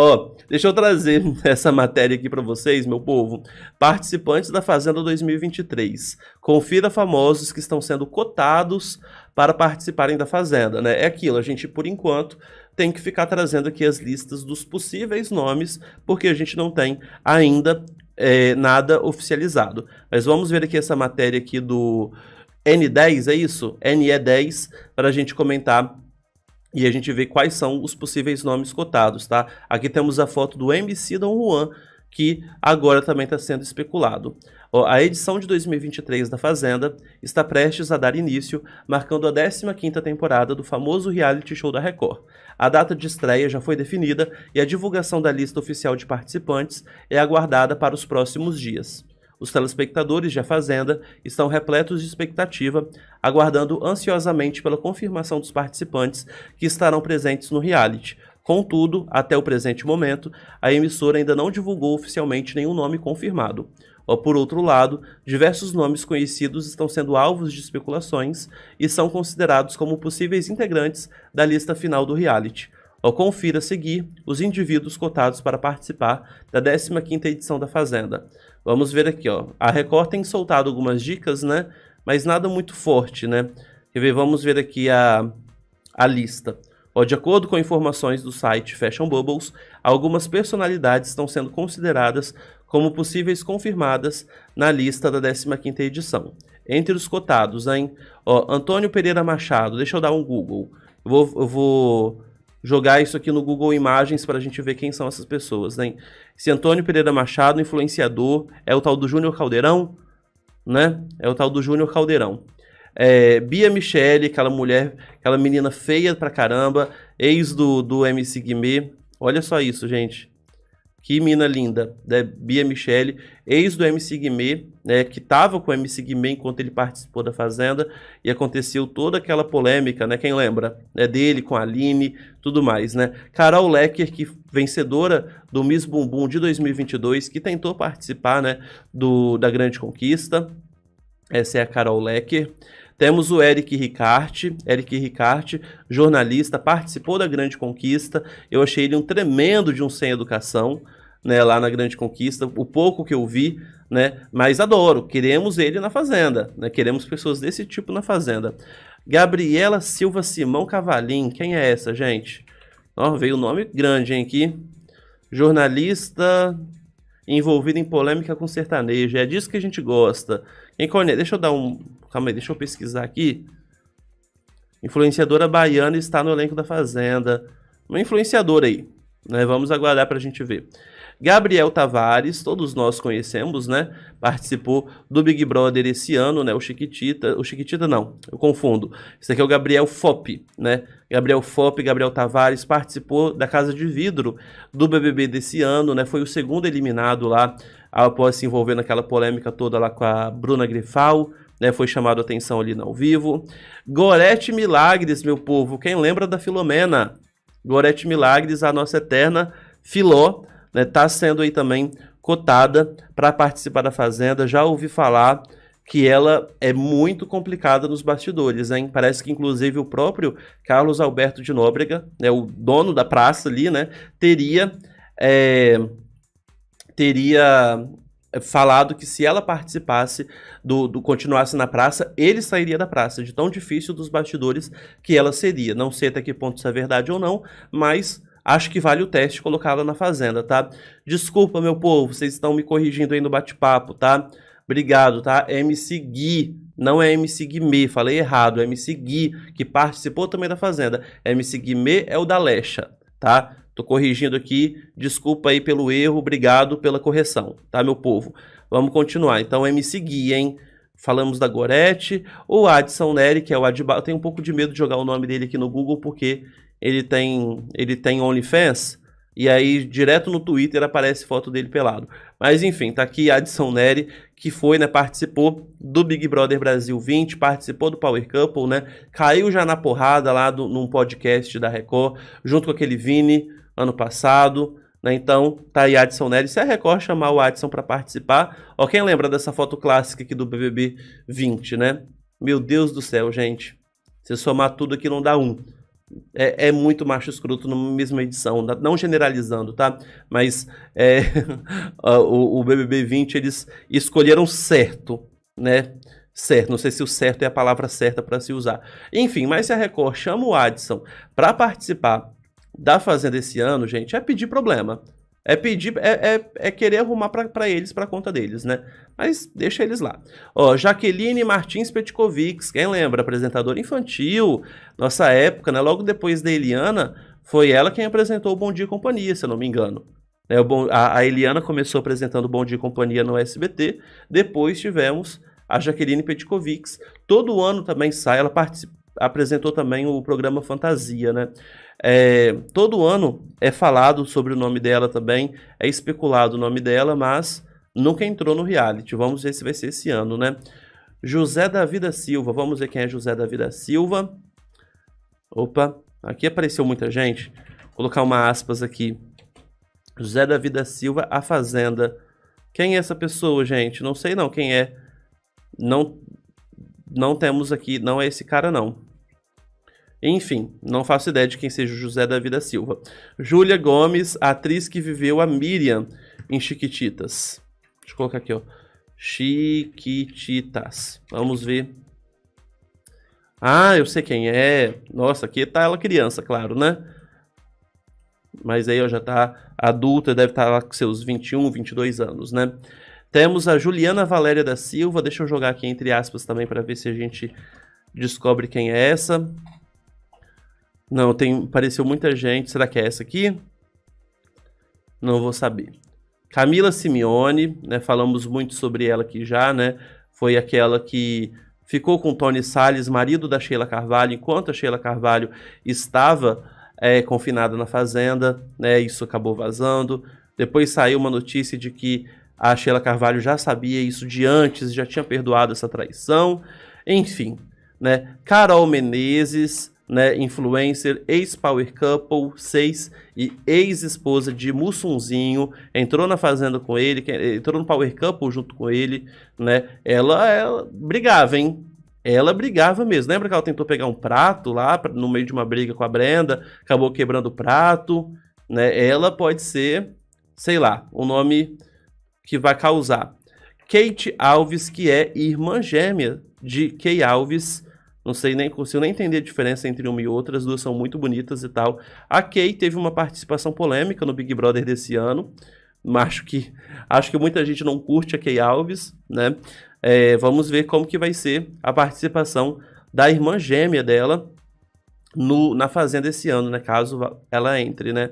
Ó, deixa eu trazer essa matéria aqui para vocês, meu povo. Participantes da Fazenda 2023. Confira famosos que estão sendo cotados para participarem da Fazenda, né? É aquilo, a gente, por enquanto, tem que ficar trazendo aqui as listas dos possíveis nomes, porque a gente não tem ainda é, nada oficializado. Mas vamos ver aqui essa matéria aqui do N10, é isso? NE10, para a gente comentar e a gente vê quais são os possíveis nomes cotados, tá? Aqui temos a foto do MC Don Juan, que agora também está sendo especulado. A edição de 2023 da Fazenda está prestes a dar início, marcando a 15ª temporada do famoso reality show da Record. A data de estreia já foi definida e a divulgação da lista oficial de participantes é aguardada para os próximos dias. Os telespectadores de A Fazenda estão repletos de expectativa, aguardando ansiosamente pela confirmação dos participantes que estarão presentes no reality. Contudo, até o presente momento, a emissora ainda não divulgou oficialmente nenhum nome confirmado. Por outro lado, diversos nomes conhecidos estão sendo alvos de especulações e são considerados como possíveis integrantes da lista final do reality. Confira a seguir os indivíduos cotados para participar da 15ª edição da Fazenda. Vamos ver aqui, ó. A Record tem soltado algumas dicas, né? Mas nada muito forte, né? Quer ver? Vamos ver aqui a, a lista. Ó, de acordo com informações do site Fashion Bubbles, algumas personalidades estão sendo consideradas como possíveis confirmadas na lista da 15ª edição. Entre os cotados, hein? Ó, Antônio Pereira Machado, deixa eu dar um Google. Eu vou, eu vou jogar isso aqui no Google Imagens para a gente ver quem são essas pessoas, né? Se Antônio Pereira Machado, influenciador, é o tal do Júnior Caldeirão, né? É o tal do Júnior Caldeirão. É, Bia Michele, aquela mulher, aquela menina feia pra caramba, ex do, do MC Guimê. Olha só isso, gente. Que mina linda, né? Bia Michele, ex do MC Guimê, né? Que estava com o MC Guimê enquanto ele participou da Fazenda e aconteceu toda aquela polêmica, né? Quem lembra? É dele com a Aline, tudo mais, né? Carol Lecker, que vencedora do Miss Bumbum de 2022, que tentou participar, né? Do, da Grande Conquista. Essa é a Carol Lecker. Temos o Eric Ricarte, Eric Ricarte, jornalista, participou da Grande Conquista. Eu achei ele um tremendo de um sem educação, né, lá na Grande Conquista, o pouco que eu vi, né, mas adoro, queremos ele na Fazenda, né, queremos pessoas desse tipo na Fazenda. Gabriela Silva Simão Cavalim, quem é essa, gente? Ó, veio o um nome grande, hein, aqui. Jornalista envolvida em polêmica com sertanejo, é disso que a gente gosta. Quem conhece, deixa eu dar um, calma aí, deixa eu pesquisar aqui. Influenciadora baiana está no elenco da Fazenda. Uma influenciadora aí, né? Vamos aguardar para a gente ver. Gabriel Tavares, todos nós conhecemos, né? Participou do Big Brother esse ano, né? O Chiquitita, o Chiquitita não, eu confundo. Esse aqui é o Gabriel Fop, né? Gabriel Fop, Gabriel Tavares participou da Casa de Vidro do BBB desse ano, né? Foi o segundo eliminado lá após se envolver naquela polêmica toda lá com a Bruna Grifal, né, foi chamado a atenção ali ao vivo. Gorete Milagres, meu povo, quem lembra da Filomena? Gorete Milagres, a nossa eterna Filó, está né, tá sendo aí também cotada para participar da Fazenda. Já ouvi falar que ela é muito complicada nos bastidores, hein? Parece que inclusive o próprio Carlos Alberto de Nóbrega, né, o dono da praça ali, né, teria é, teria é, falado que se ela participasse do, do, continuasse na praça, ele sairia da praça, de tão difícil dos bastidores que ela seria. Não sei até que ponto isso é verdade ou não, mas Acho que vale o teste colocá-la na fazenda, tá? Desculpa, meu povo, vocês estão me corrigindo aí no bate-papo, tá? Obrigado, tá? É MC Gui, não é MC Guimê, falei errado, é MC Gui, que participou também da Fazenda. É MC Guimê é o da Lecha, tá? Tô corrigindo aqui, desculpa aí pelo erro, obrigado pela correção, tá, meu povo? Vamos continuar, então MC Gui, hein? Falamos da Gorete, o Adson Nery, que é o Adibala, eu tenho um pouco de medo de jogar o nome dele aqui no Google, porque ele tem, ele tem OnlyFans, e aí direto no Twitter aparece foto dele pelado. Mas enfim, tá aqui Adson Neri, que foi, né, participou do Big Brother Brasil 20, participou do Power Couple, né, caiu já na porrada lá do, num podcast da Record, junto com aquele Vini, ano passado, né, então tá aí Adson Neri, se a Record chamar o Adson para participar, ó, quem lembra dessa foto clássica aqui do BBB 20, né? Meu Deus do céu, gente, se somar tudo aqui não dá um é, é, muito macho escroto na mesma edição, tá? não generalizando, tá? Mas é, o, o, BBB 20 eles escolheram certo, né? Certo, não sei se o certo é a palavra certa para se usar. Enfim, mas se a Record chama o Addison para participar da Fazenda esse ano, gente, é pedir problema. É pedir, é, é, é querer arrumar para eles, para conta deles, né? Mas deixa eles lá. Ó, Jaqueline Martins Petkovics, quem lembra? Apresentadora infantil, nossa época, né? Logo depois da Eliana, foi ela quem apresentou o Bom Dia e Companhia, se eu não me engano. É, o bom, a, a Eliana começou apresentando o Bom Dia e Companhia no SBT, depois tivemos a Jaqueline Petkovics. Todo ano também sai, ela participa, apresentou também o programa Fantasia, né? É, todo ano é falado sobre o nome dela também, é especulado o nome dela, mas nunca entrou no reality. Vamos ver se vai ser esse ano, né? José da Vida Silva, vamos ver quem é José da Vida Silva. Opa, aqui apareceu muita gente. Vou colocar uma aspas aqui. José da Vida Silva, A Fazenda. Quem é essa pessoa, gente? Não sei não quem é. Não não temos aqui, não é esse cara não. Enfim, não faço ideia de quem seja José da Vida Silva. Júlia Gomes, atriz que viveu a Miriam em Chiquititas. Deixa eu colocar aqui, ó. Chiquititas. Vamos ver. Ah, eu sei quem é. Nossa, aqui tá ela criança, claro, né? Mas aí ó, já tá adulta, deve estar tá com seus 21, 22 anos, né? Temos a Juliana Valéria da Silva. Deixa eu jogar aqui entre aspas também para ver se a gente descobre quem é essa. Não, tem, apareceu muita gente. Será que é essa aqui? Não vou saber. Camila Simeone, né? Falamos muito sobre ela aqui já, né? Foi aquela que ficou com Tony Salles, marido da Sheila Carvalho, enquanto a Sheila Carvalho estava é, confinada na fazenda, né? Isso acabou vazando. Depois saiu uma notícia de que a Sheila Carvalho já sabia isso de antes, já tinha perdoado essa traição. Enfim, né? Carol Menezes, né, influencer, ex-power couple, seis e ex-esposa de Mussunzinho, entrou na fazenda com ele, entrou no power couple junto com ele, né? Ela, ela brigava, hein? Ela brigava mesmo. Lembra que ela tentou pegar um prato lá no meio de uma briga com a Brenda, acabou quebrando o prato, né? Ela pode ser, sei lá, o um nome que vai causar. Kate Alves, que é irmã gêmea de Kay Alves, não sei nem, consigo nem entender a diferença entre uma e outra, as duas são muito bonitas e tal. A Kay teve uma participação polêmica no Big Brother desse ano. Acho que, acho que muita gente não curte a Kay Alves, né? É, vamos ver como que vai ser a participação da irmã gêmea dela no, na Fazenda esse ano, né? Caso ela entre, né?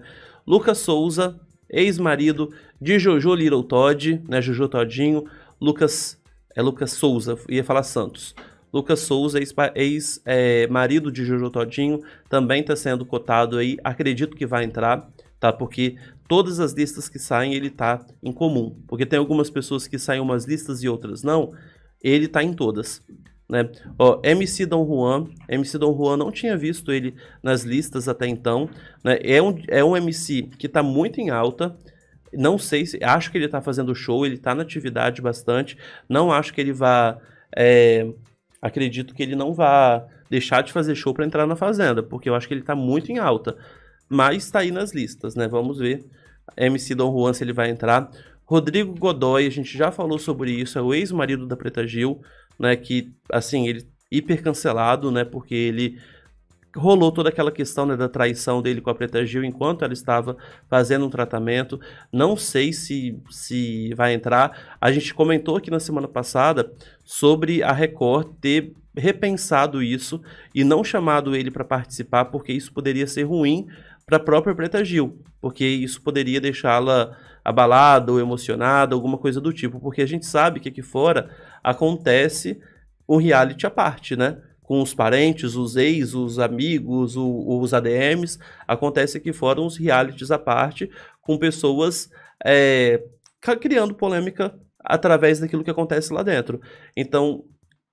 Lucas Souza, ex-marido de Jojo Little Todd, né? Jojo Todinho, Lucas... É Lucas Souza, ia falar Santos. Lucas Souza, ex-marido é, de Juju Todinho, também está sendo cotado aí. Acredito que vai entrar, tá? Porque todas as listas que saem ele tá em comum. Porque tem algumas pessoas que saem umas listas e outras não. Ele tá em todas. Né? Ó, MC Don Juan, MC Don Juan não tinha visto ele nas listas até então, né? É um, é um MC que está muito em alta, não sei se, acho que ele está fazendo show, ele está na atividade bastante, não acho que ele vá é, acredito que ele não vá deixar de fazer show para entrar na Fazenda, porque eu acho que ele tá muito em alta. Mas está aí nas listas, né? Vamos ver. MC Don Juan, se ele vai entrar. Rodrigo Godoy, a gente já falou sobre isso, é o ex-marido da Preta Gil, né? Que, assim, ele hiper cancelado, né? Porque ele rolou toda aquela questão né, da traição dele com a Preta Gil enquanto ela estava fazendo um tratamento. Não sei se, se vai entrar. A gente comentou aqui na semana passada sobre a Record ter repensado isso e não chamado ele para participar, porque isso poderia ser ruim para a própria Preta Gil, porque isso poderia deixá-la abalada ou emocionada, alguma coisa do tipo, porque a gente sabe que aqui fora acontece um reality à parte, né? com os parentes, os ex, os amigos, o, os ADMs. Acontece que foram os realities à parte, com pessoas é, criando polêmica através daquilo que acontece lá dentro. Então,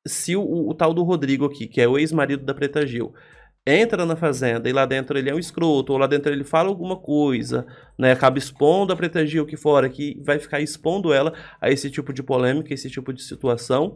se o, o tal do Rodrigo aqui, que é o ex-marido da Preta Gil, entra na fazenda e lá dentro ele é um escroto, ou lá dentro ele fala alguma coisa, né? Acaba expondo a Preta Gil aqui fora, que vai ficar expondo ela a esse tipo de polêmica, esse tipo de situação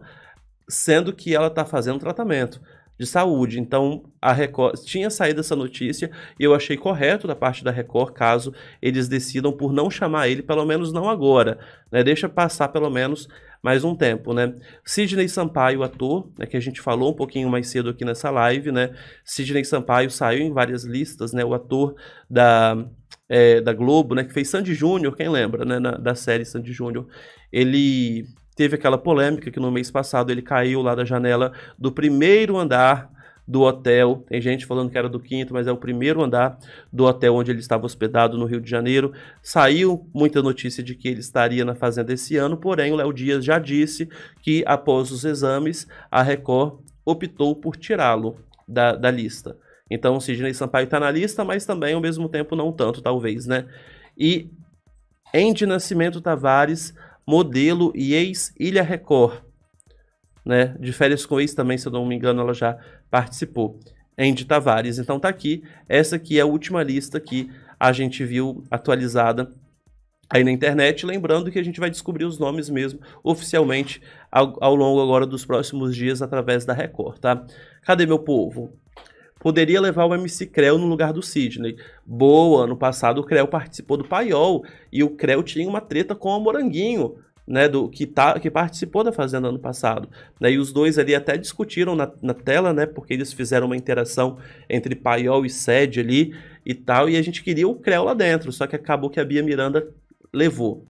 sendo que ela está fazendo tratamento de saúde. Então, a Record tinha saído essa notícia e eu achei correto da parte da Record caso eles decidam por não chamar ele, pelo menos não agora, né? Deixa passar pelo menos mais um tempo, né? Sidney Sampaio, ator, né, que a gente falou um pouquinho mais cedo aqui nessa live, né? Sidney Sampaio saiu em várias listas, né? O ator da é, da Globo, né? Que fez Sandy Júnior, quem lembra, né? Na, da série Sandy Júnior. Ele Teve aquela polêmica que no mês passado ele caiu lá da janela do primeiro andar do hotel. Tem gente falando que era do quinto, mas é o primeiro andar do hotel onde ele estava hospedado no Rio de Janeiro. Saiu muita notícia de que ele estaria na Fazenda esse ano, porém o Léo Dias já disse que após os exames, a Record optou por tirá-lo da, da lista. Então o Sidney Sampaio está na lista, mas também ao mesmo tempo não tanto, talvez, né? E em Nascimento Tavares modelo e ex-Ilha Record. Né? De férias com ex também, se eu não me engano, ela já participou. Andy Tavares. Então tá aqui. Essa aqui é a última lista que a gente viu atualizada aí na internet. Lembrando que a gente vai descobrir os nomes mesmo oficialmente ao, ao longo agora dos próximos dias através da Record, tá? Cadê meu povo? poderia levar o MC Creu no lugar do Sidney. Boa, ano passado o Creu participou do Paiol e o Creu tinha uma treta com o Moranguinho. Né, do que, tá, que participou da Fazenda ano passado. Né, e os dois ali até discutiram na, na tela, né, porque eles fizeram uma interação entre Paiol e Sede ali e tal, e a gente queria o Creu lá dentro, só que acabou que a Bia Miranda levou.